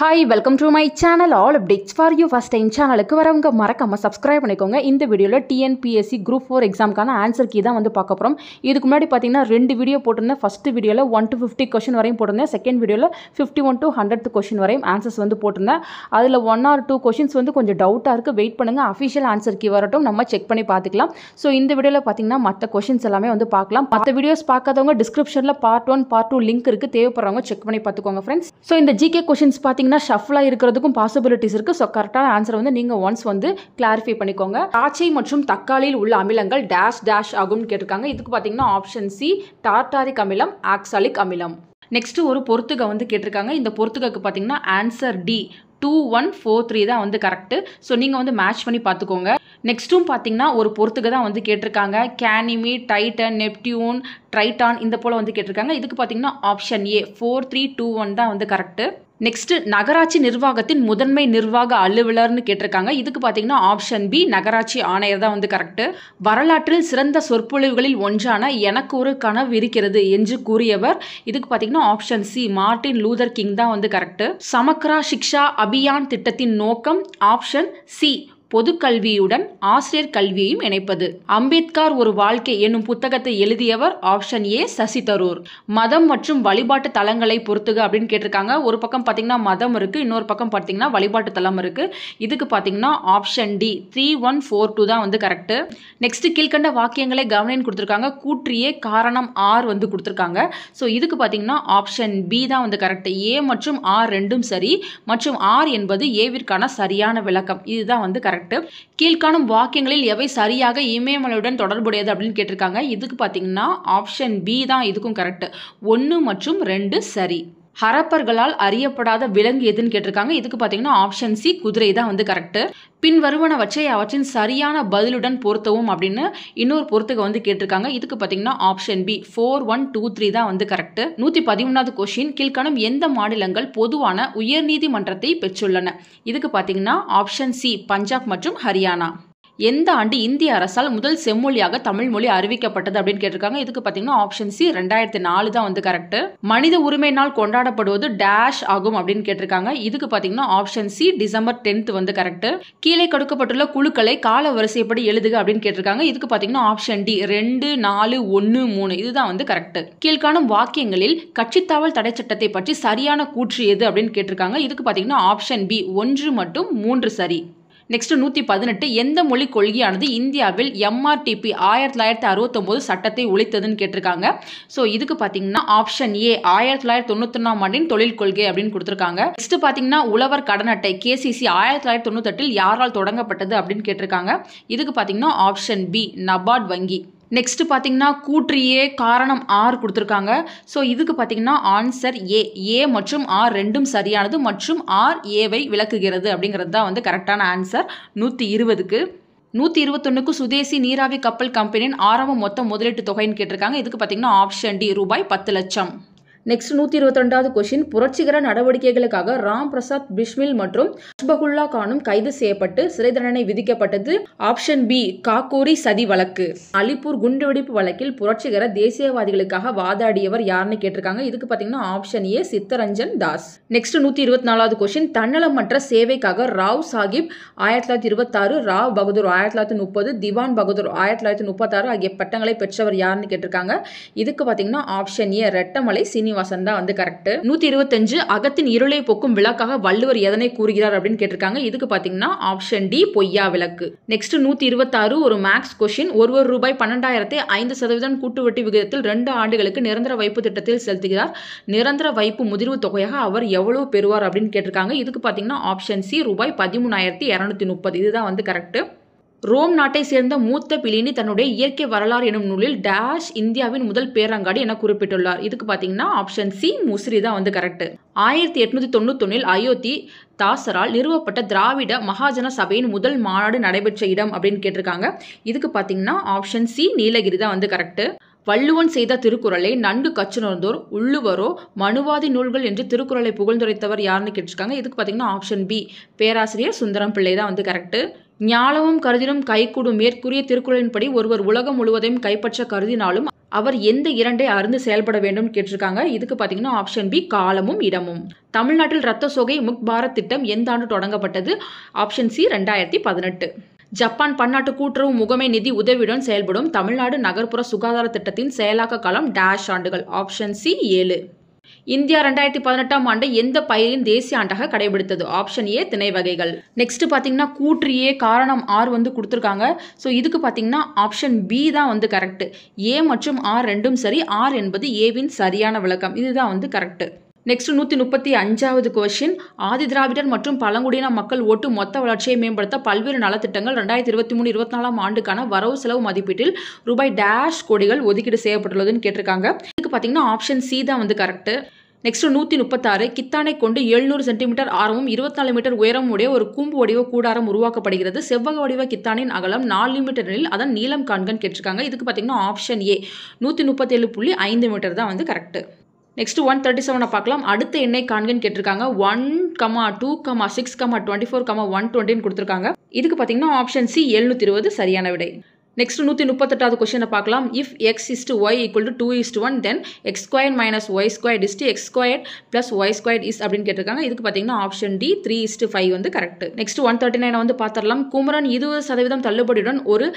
hi welcome to my channel all updates for you first time சேனலுக்கு வரவங்க மறக்காமல் subscribe பண்ணிக்கோங்க இந்த வீடியோவில் டிஎன்பிஎஸ்சி குரூப் ஃபோர் எக்ஸாம்க்கான ஆன்சர் கீ தான் வந்து பார்க்க போகிறோம் இதுக்கு முன்னாடி பார்த்தீங்கன்னா ரெண்டு வீடியோ போட்டிருந்தேன் ஃபஸ்ட்டு வீடியோவில் ஒன் டு ஃபிஃப்டி கொஷின் வரையும் போட்டிருந்தேன் செகண்ட் வீடியோவில் fifty one to hundred question வரையும் ஆன்சர்ஸ் வந்து போட்டிருந்தேன் அதில் ஒன் ஆர் டூ கொஷின்ஸ் வந்து கொஞ்சம் டவுட்டாக இருக்குது வெயிட் பண்ணுங்கள் அஃபிஷியல் ஆன்சர் கீ வரட்டும் நம்ம செக் பண்ணி பார்த்துக்கலாம் ஸோ இந்த வீடியோவில் பார்த்தீங்கன்னா மற்ற கொஷின்ஸ் எல்லாமே வந்து பார்க்கலாம் மற்ற வீடியோஸ் பார்க்காதவங்க டிஸ்கிரிப்ஷனில் part one part two link இருக்குது தேவைப்படுறவங்க செக் பண்ணி பார்த்துக்கோங்க ஃப்ரெண்ட்ஸ் ஸோ இந்த ஜிகே கொஷின்ஸ் பார்த்தீங்கன்னா பார்த்தீங்கன்னா ஷஃப்லாக இருக்கிறதுக்கும் பாசிபிலிட்டிஸ் இருக்குது ஸோ கரெக்டான ஆன்சர் வந்து நீங்கள் ஒன்ஸ் வந்து கிளாரிஃபை பண்ணிக்கோங்க ஆச்சை மற்றும் தக்காளியில் உள்ள அமிலங்கள் டேஷ் டேஷ் ஆகும்னு கேட்டிருக்காங்க இதுக்கு பார்த்தீங்கன்னா ஆப்ஷன் சி டார்டாரிக் அமிலம் ஆக்சாலிக் அமிலம் நெக்ஸ்ட்டு ஒரு பொறுத்துக வந்து கேட்டிருக்காங்க இந்த பொறுத்துகைக்கு பார்த்தீங்கன்னா answer D two one four three தான் வந்து கரெக்டு ஸோ நீங்கள் வந்து மேட்ச் பண்ணி பார்த்துக்கோங்க நெக்ஸ்ட்டும் பார்த்தீங்கன்னா ஒரு பொறுத்துக்க தான் வந்து கேட்டிருக்காங்க கேனிமி டைட்டன் நெப்டியூன் ட்ரைட்டான் இந்த போல் வந்து கேட்டிருக்காங்க இதுக்கு பார்த்தீங்கன்னா option A four three two one தான் வந்து கரெக்டு நெக்ஸ்ட் நகராட்சி நிர்வாகத்தின் முதன்மை நிர்வாக அலுவலர்னு கேட்டிருக்காங்க இதுக்கு பார்த்தீங்கன்னா ஆப்ஷன் பி நகராட்சி ஆணையர் தான் வந்து கரெக்டு வரலாற்றில் சிறந்த சொற்பொழிவுகளில் ஒன்றான எனக்கு ஒரு கனவு இருக்கிறது என்று கூறியவர் இதுக்கு பார்த்தீங்கன்னா option C Martin Luther King தான் வந்து கரெக்டு சமக்ரா சிக்ஷா அபியான் திட்டத்தின் நோக்கம் ஆப்ஷன் சி பொது கல்வியுடன் ஆசிரியர் கல்வியையும் இணைப்பது அம்பேத்கர் ஒரு வாழ்க்கை என்னும் புத்தகத்தை எழுதியவர் ஆப்ஷன் ஏ சசி தரூர் மதம் மற்றும் வழிபாட்டு தலங்களை பொறுத்துக அப்படின்னு கேட்டிருக்காங்க ஒரு பக்கம் பார்த்தீங்கன்னா மதம் இருக்குது இன்னொரு பக்கம் பார்த்தீங்கன்னா வழிபாட்டு தலம் இருக்குது இதுக்கு பார்த்தீங்கன்னா option D three one four two தான் வந்து கரெக்டு நெக்ஸ்ட் கீழ்கண்ட வாக்கியங்களை கவனம் கொடுத்துருக்காங்க கூற்றியே காரணம் ஆர் வந்து கொடுத்துருக்காங்க ஸோ இதுக்கு பார்த்தீங்கன்னா ஆப்ஷன் பி தான் வந்து கரெக்ட் ஏ மற்றும் ஆர் ரெண்டும் சரி மற்றும் ஆர் என்பது ஏவிற்கான சரியான விளக்கம் இதுதான் வந்து கரெக்ட் கரெக்டு கீழ்காணும் வாக்கியங்களில் எவை சரியாக இமயமலையுடன் தொடர்புடையது அப்படின்னு கேட்டிருக்காங்க இதுக்கு பார்த்தீங்கன்னா ஆப்ஷன் பி தான் இதுக்கும் கரெக்ட் ஒன்று மற்றும் ரெண்டு சரி ஹரப்பர்களால் அறியப்படாத விலங்கு எதுன்னு கேட்டிருக்காங்க இதுக்கு பார்த்தீங்கன்னா ஆப்ஷன் சி குதிரை தான் வந்து கரெக்டு பின் வருவனவற்றை அவற்றின் சரியான பதிலுடன் பொருத்தவும் அப்படின்னு இன்னொரு பொருத்துக்கு வந்து கேட்டிருக்காங்க இதுக்கு பார்த்தீங்கன்னா option B four one two three தான் வந்து கரெக்டு நூற்றி பதிமூணாவது கொஷின் கீழ்கணம் எந்த மாநிலங்கள் பொதுவான உயர்நீதிமன்றத்தை பெற்றுள்ளன இதுக்கு பார்த்தீங்கன்னா ஆப்ஷன் சி பஞ்சாப் மற்றும் ஹரியானா எந்த ஆண்டு இந்திய அரசால் முதல் செம்மொழியாக தமிழ் மொழி அறிவிக்கப்பட்டது அப்படின்னு கேட்டிருக்காங்க இதுக்கு பார்த்தீங்கன்னா ஆப்ஷன் சி ரெண்டாயிரத்தி நாலு தான் வந்து கரெக்ட் மனித உரிமை நாள் கொண்டாடப்படுவது டேஷ் ஆகும் அப்படின்னு கேட்டிருக்காங்க இதுக்கு பார்த்தீங்கன்னா ஆப்ஷன் சி டிசம்பர் டென்த் வந்து கரெக்ட் கீழே கொடுக்கப்பட்டுள்ள குழுக்களை கால வரிசைப்படி எழுதுக அப்படின்னு கேட்டிருக்காங்க இதுக்கு பார்த்தீங்கன்னா ஆப்ஷன் டி ரெண்டு நாலு ஒன்று மூணு இதுதான் வந்து கரெக்ட் கீழ்காணும் வாக்கியங்களில் கட்சித்தாவல் தடை சட்டத்தை பற்றி சரியான கூற்று எது அப்படின்னு கேட்டிருக்காங்க இதுக்கு பார்த்தீங்கன்னா ஆப்ஷன் பி ஒன்று மற்றும் மூன்று சரி நெக்ஸ்ட் நூற்றி பதினெட்டு எந்த மொழி கொள்கையானது இந்தியாவில் எம்ஆர்டிபி ஆயிரத்தி தொள்ளாயிரத்தி அறுபத்தொம்போது சட்டத்தை ஒழித்ததுன்னு கேட்டிருக்காங்க ஸோ இதுக்கு பார்த்தீங்கன்னா ஆப்ஷன் ஏ ஆயிரத்தி தொள்ளாயிரத்தி தொண்ணூத்தொன்னாம் ஆண்டின் தொழில் கொள்கை அப்படின்னு கொடுத்துருக்காங்க நெக்ஸ்ட் பார்த்தீங்கன்னா உழவர் கடன் அட்டை கேசிசி ஆயிரத்தி தொள்ளாயிரத்தி தொண்ணூத்தெட்டில் யாரால் தொடங்கப்பட்டது அப்படின்னு கேட்டிருக்காங்க இதுக்கு பார்த்தீங்கன்னா ஆப்ஷன் பி நபார்ட் வங்கி நெக்ஸ்ட்டு பார்த்தீங்கன்னா கூற்றியே காரணம் ஆர் கொடுத்துருக்காங்க ஸோ இதுக்கு பார்த்தீங்கன்னா ஆன்சர் ஏ ஏ மற்றும் ஆர் ரெண்டும் சரியானது மற்றும் ஆர் ஏவை விளக்குகிறது அப்படிங்கிறது தான் வந்து கரெக்டான ஆன்சர் நூற்றி இருபதுக்கு நூற்றி இருபத்தொன்னுக்கு சுதேசி நீராவி கப்பல் கம்பெனியின் ஆரம்ப மொத்த முதலீட்டு தொகைன்னு கேட்டிருக்காங்க இதுக்கு பார்த்தீங்கன்னா ஆப்ஷன் டி ரூபாய் பத்து லட்சம் நெக்ஸ்ட் நூற்றி இருபத்தி ரெண்டாவது கொஷின் புரட்சிகர நடவடிக்கைகளுக்காக ராம் பிரசாத் பிஷ்மில் மற்றும் அஷ்பகுல்லா கானும் கைது செய்யப்பட்டு சிறை தண்டனை விதிக்கப்பட்டது ஆப்ஷன் பி காக்கூரி சதி வழக்கு அலிப்பூர் குண்டுவெடிப்பு வழக்கில் புரட்சிகர தேசியவாதிகளுக்காக வாதாடியவர் யாருன்னு கேட்டிருக்காங்க இதுக்கு பார்த்தீங்கன்னா option A Chittaranjan Das next நூற்றி இருபத்தி நாலாவது கொஷின் தன்னலமற்ற சேவைக்காக ராவ் சாஹிப் ஆயிரத்தி தொள்ளாயிரத்தி இருபத்தாறு ராவ் பகதூர் ஆயிரத்தி தொள்ளாயிரத்தி முப்பது திவான் பகதூர் ஆயிரத்தி தொள்ளாயிரத்தி முப்பத்தாறு ஆகிய பட்டங்களை பெற்றவர் யாருன்னு கேட்டிருக்காங்க இதுக்கு பார்த்தீங்கன்னா ஆப்ஷன் ஏ ரெட்டமலை சீனிவாச வாசன் தான் வந்து கரெக்ட் நூத்தி இருபத்தஞ்சு அகத்தின் இருளை போக்கும் விளக்காக வள்ளுவர் எதனை கூறுகிறார் அப்படின்னு கேட்டிருக்காங்க இதுக்கு பாத்தீங்கன்னா ஆப்ஷன் டி பொய்யா விளக்கு நெக்ஸ்ட் நூத்தி இருபத்தாறு ஒரு மேக்ஸ் கொஸ்டின் ஒரு ஒரு ரூபாய் பன்னெண்டாயிரத்தை ஐந்து சதவீதம் கூட்டுவட்டி விகிதத்தில் ரெண்டு ஆண்டுகளுக்கு நிரந்தர வைப்பு திட்டத்தில் செலுத்துகிறார் நிரந்தர வைப்பு முதிர்வு தொகையாக அவர் எவ்வளவு பெறுவார் அப்படின்னு கேட்டிருக்காங்க இதுக்கு பாத்தீங்கன்னா ஆப்ஷன் சி ரூபாய் பதிமூணாயிரத்தி இரநூத்தி முப்பது இதுதான் வந்து கரெக்ட் ரோம் நாட்டை சேர்ந்த மூத்த பிலினி தன்னுடைய இயற்கை வரலாறு எனும் நூலில் டேஷ் இந்தியாவின் முதல் பேரங்காடி என குறிப்பிட்டுள்ளார் இதுக்கு பார்த்தீங்கன்னா ஆப்ஷன் சி முசிறி தான் வந்து கரெக்ட் ஆயிரத்தி எட்நூத்தி தொண்ணூத்தொன்னில் அயோத்தி தாசரால் நிறுவப்பட்ட திராவிட மகாஜன சபையின் முதல் மாநாடு நடைபெற்ற இடம் அப்படின்னு கேட்டிருக்காங்க இதுக்கு பார்த்தீங்கன்னா ஆப்ஷன் சி நீலகிரி தான் வந்து கரெக்ட் வள்ளுவன் செய்த திருக்குறளை நன்கு கச்சுணர்ந்தோர் உள்ளுவரோ மனுவாதி நூல்கள் என்று திருக்குறளை புகழ்ந்துரைத்தவர் யாருன்னு கேட்டிருக்காங்க இதுக்கு பார்த்தீங்கன்னா ஆப்ஷன் பி பேராசிரியர் சுந்தரம் பிள்ளை தான் வந்து கரெக்ட் ஞாலமும் கருதினும் கைகூடும் மேற்கூறிய திருக்குறளின்படி ஒருவர் உலகம் முழுவதையும் கைப்பற்ற கருதினாலும் அவர் எந்த இரண்டை அருந்து செயல்பட வேண்டும் கேட்டிருக்காங்க இதுக்கு பார்த்தீங்கன்னா ஆப்ஷன் பி காலமும் இடமும் தமிழ்நாட்டில் ரத்த சோகை முக் பாரத் திட்டம் எந்த ஆண்டு தொடங்கப்பட்டது ஆப்ஷன் சி ரெண்டாயிரத்தி பதினெட்டு ஜப்பான் பன்னாட்டு கூட்டுறவு முகமை நிதி உதவியுடன் செயல்படும் தமிழ்நாடு நகர்ப்புற சுகாதார திட்டத்தின் செயலாக்க காலம் டேஷ் ஆண்டுகள் ஆப்ஷன் சி ஏழு இந்தியா ரெண்டாயிரத்தி பதினெட்டாம் ஆண்டு எந்த பயிரின் தேசிய ஆண்டாக கடைபிடித்தது ஆப்ஷன் ஏ திணை வகைகள் நெக்ஸ்ட் பார்த்தீங்கன்னா கூற்று ஏ காரணம் ஆர் வந்து கொடுத்துருக்காங்க ஸோ இதுக்கு பார்த்தீங்கன்னா ஆப்ஷன் பி தான் வந்து கரெக்ட் ஏ மற்றும் ஆர் ரெண்டும் சரி ஆர் என்பது ஏவின் சரியான விளக்கம் இதுதான் வந்து கரெக்ட் நெக்ஸ்ட் நூற்றி முப்பத்தி அஞ்சாவது கொஷின் ஆதி திராவிடர் மற்றும் பழங்குடியின மக்கள் ஓட்டு மொத்த வளர்ச்சியை மேம்படுத்த பல்வேறு நலத்திட்டங்கள் ரெண்டாயிரத்தி இருபத்தி மூணு இருபத்தி நாலாம் ஆண்டுக்கான வரவு செலவு மதிப்பீட்டில் ரூபாய் டேஷ் கோடிகள் ஒதுக்கீடு செய்யப்பட்டுள்ளதுன்னு கேட்டிருக்காங்க ஆன்சருக்கு பார்த்தீங்கன்னா ஆப்ஷன் சி தான் வந்து கரெக்டு நெக்ஸ்ட் நூற்றி முப்பத்தாறு கித்தானை கொண்டு எழுநூறு சென்டிமீட்டர் ஆரமும் இருபத்தாலு மீட்டர் உயரம் உடைய ஒரு கூம்பு வடிவ கூடாரம் உருவாக்கப்படுகிறது செவ்வக வடிவ கித்தானின் அகலம் நாலு மீட்டரில் அதன் நீளம் காண்கன்னு கேட்டிருக்காங்க இதுக்கு பார்த்தீங்கன்னா ஆப்ஷன் ஏ நூற்றி முப்பத்தேழு புள்ளி ஐந்து மீட்டர் தான் வந்து கரெக்டு நெக்ஸ்ட் ஒன் தேர்ட்டி செவனை பார்க்கலாம் அடுத்த எண்ணெய் காண்கன்னு கேட்டிருக்காங்க one comma two comma six comma twenty four comma one டுவெண்ட்டின்னு கொடுத்துருக்காங்க இதுக்கு பார்த்தீங்கன்னா ஆப்ஷன் சி எழுநூற்றி இருபது சரியான விடை நெக்ஸ்ட் நூற்றி முப்பத்தெட்டாவது கொஸ்டினை பார்க்கலாம் if X to Y equal to two is to one then X square minus Y square is to X square plus Y square is அப்படின்னு கேட்டிருக்காங்க இதுக்கு பார்த்தீங்கன்னா option D three is to five வந்து correct next one thirty nine வந்து பார்த்துடலாம் குமரன் இருபது சதவீதம் தள்ளுபடியுடன் ஒரு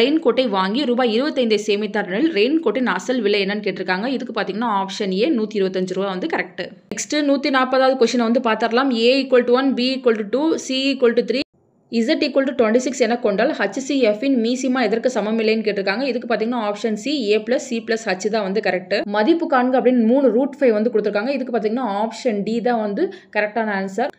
ரெயின் கோட்டை வாங்கி ரூபாய் இருபத்தைந்தை சேமித்தார் ரெயின் கோட்டின் அசல் விலை என்னன்னு கேட்டிருக்காங்க இதுக்கு பார்த்தீங்கன்னா ஆப்ஷன் ஏ நூற்றி இருபத்தஞ்சு ரூபா வந்து கரெக்ட் நெக்ஸ்ட் நூற்றி நாற்பதாவது கொஸ்டினை வந்து பார்த்துடலாம் A equal to one B equal to two C equal to three Z equal to twenty six என கொண்டால் ஹச்சிஎஃபின் மீசிமா எதற்கு சமமில்லைன்னு கேட்டிருக்காங்க இதுக்கு பார்த்தீங்கன்னா option C A plus C plus H தான் வந்து கரெக்ட் மதிப்பு காண்க அப்படின்னு மூணு ரூட் ஃபைவ் வந்து கொடுத்துருக்காங்க இதுக்கு பார்த்தீங்கன்னா ஆப்ஷன் டி தான் வந்து கரெக்டான ஆன்சர்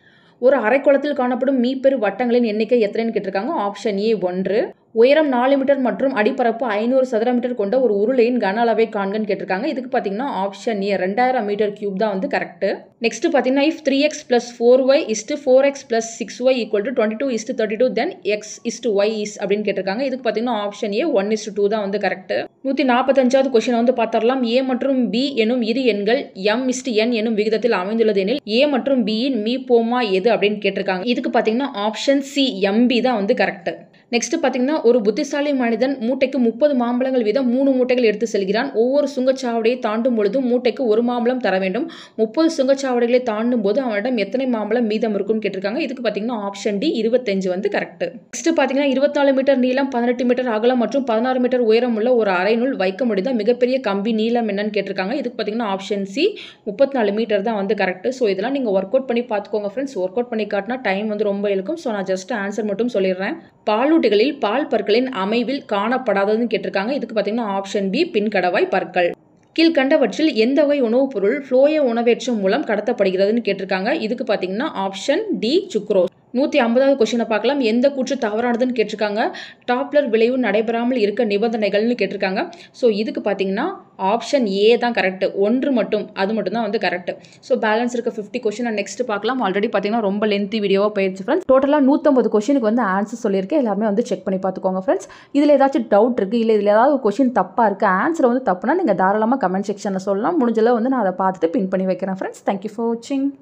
ஒரு அரைக்குளத்தில் காணப்படும் மீப்பெரு வட்டங்களின் எண்ணிக்கை எத்தனைன்னு கேட்டிருக்காங்க ஆப்ஷன் ஏ ஒன்று உயரம் நாலு மீட்டர் மற்றும் அடிப்பரப்பு ஐநூறு சதுர மீட்டர் கொண்ட ஒரு உருளையின் கன அளவை காண்கன்னு கேட்டிருக்காங்க இதுக்கு பார்த்தீங்கன்னா ஆப்ஷன் ஏ ரெண்டாயிரம் மீட்டர் கியூப் தான் வந்து கரெக்ட் நெக்ஸ்ட் பார்த்தீங்கன்னா if three X plus four Y is to four X plus six Y equal to twenty two is to thirty two then X is to Y is அப்படின்னு கேட்டிருக்காங்க இதுக்கு பார்த்தீங்கன்னா option A one is to two தான் வந்து correct நூற்றி நாற்பத்தஞ்சாவது question வந்து பார்த்தரலாம் ஏ மற்றும் B எனும் இரு எண்கள் எம் இஸ்ட்டு என் எனும் விகிதத்தில் அமைந்துள்ளது எனில் ஏ மற்றும் பியின் மீ போமா எது அப்படின்னு கேட்டிருக்காங்க இதுக்கு பார்த்தீங்கன்னா ஆப்ஷன் சி எம்பி தான் வந்து கரெக்ட் நெக்ஸ்ட் பார்த்தீங்கன்னா ஒரு புத்திசாலி மனிதன் மூட்டைக்கு முப்பது மாம்பழங்கள் வீதம் மூணு மூட்டைகள் எடுத்து செல்கிறான் ஒவ்வொரு சுங்கச்சாவடியை தாண்டும் பொழுது மூட்டைக்கு ஒரு மாம்பழம் தர வேண்டும் முப்பது சுங்கச்சாவடிகளை தாண்டும் போது அவனிடம் எத்தனை மாம்பழம் மீதம் இருக்குன்னு கேட்டிருக்காங்க இதுக்கு பார்த்தீங்கன்னா ஆப்ஷன் டி இருபத்தஞ்சு வந்து கரெக்ட் நெக்ஸ்ட் பார்த்தீங்கன்னா இருபத்தாலு மீட்டர் நீளம் பதினெட்டு மீட்டர் அகலம் மற்றும் பதினாறு மீட்டர் உயரம் உள்ள ஒரு நூல் வைக்க முடிந்தால் மிகப்பெரிய கம்பி நீளம் என்னன்னு கேட்டிருக்காங்க இதுக்கு பார்த்தீங்கன்னா ஆப்ஷன் சி முப்பத்தி மீட்டர் தான் வந்து கரெக்ட் ஸோ இதெல்லாம் நீங்கள் ஒர்க் அவுட் பண்ணி பார்த்துக்கோங்க ஃப்ரெண்ட்ஸ் ஒர்க் அவுட் பண்ணி காட்டினா டைம் வந்து ரொம்ப இழுக்கும் ஸோ நான் ஜஸ்ட் ஆன்சர் மட்டும் சொல்லிடுறேன் பாலூட்டிகளில் பால் பற்களின் அமைவில் காணப்படாததுன்னு கேட்டிருக்காங்க இதுக்கு பார்த்தீங்கன்னா ஆப்ஷன் பி பின்கடவாய் பற்கள் கீழ்கண்டவற்றில் எந்த வகை உணவுப் பொருள் ஃப்ளோய உணவேற்றம் மூலம் கடத்தப்படுகிறதுன்னு கேட்டிருக்காங்க இதுக்கு பார்த்தீங்கன்னா ஆப்ஷன் டி சுக்ரோஸ் நூற்றி ஐம்பதாவது கொஷினை பார்க்கலாம் எந்த கூற்று தவறானதுன்னு கேட்டிருக்காங்க டாப்லர் விளைவு நடைபெறாமல் இருக்க நிபந்தனைகள்னு கேட்டிருக்காங்க ஸோ இதுக்கு பார்த்தீங்கன்னா ஆப்ஷன் ஏ தான் கரெக்டு ஒன்று மட்டும் அது மட்டும் தான் வந்து கரெக்ட் ஸோ பேலன்ஸ் இருக்க ஃபிஃப்டி கொஷினை நெக்ஸ்ட் பார்க்கலாம் ஆல்ரெடி பார்த்தீங்கன்னா ரொம்ப லென்த்தி வீடியோவாக போயிடுச்சு ஃப்ரெண்ட்ஸ் டோட்டலாக நூற்றம்பது கொஷினுக்கு வந்து ஆன்சர் சொல்லியிருக்கேன் எல்லாருமே வந்து செக் பண்ணி பார்த்துக்கோங்க ஃப்ரெண்ட்ஸ் இதில் ஏதாச்சும் டவுட் இருக்குது இல்லை இதில் ஏதாவது கொஷின் தப்பாக இருக்குது ஆன்சர் வந்து தப்புனா நீங்கள் தாராளமாக கமெண்ட் செக்ஷனில் சொல்லலாம் முடிஞ்சளவு வந்து நான் அதை பார்த்துட்டு பின் பண்ணி வைக்கிறேன் ஃப்ரெண்ட்ஸ் தேங்க்யூ ஃபார் வாட்சிங்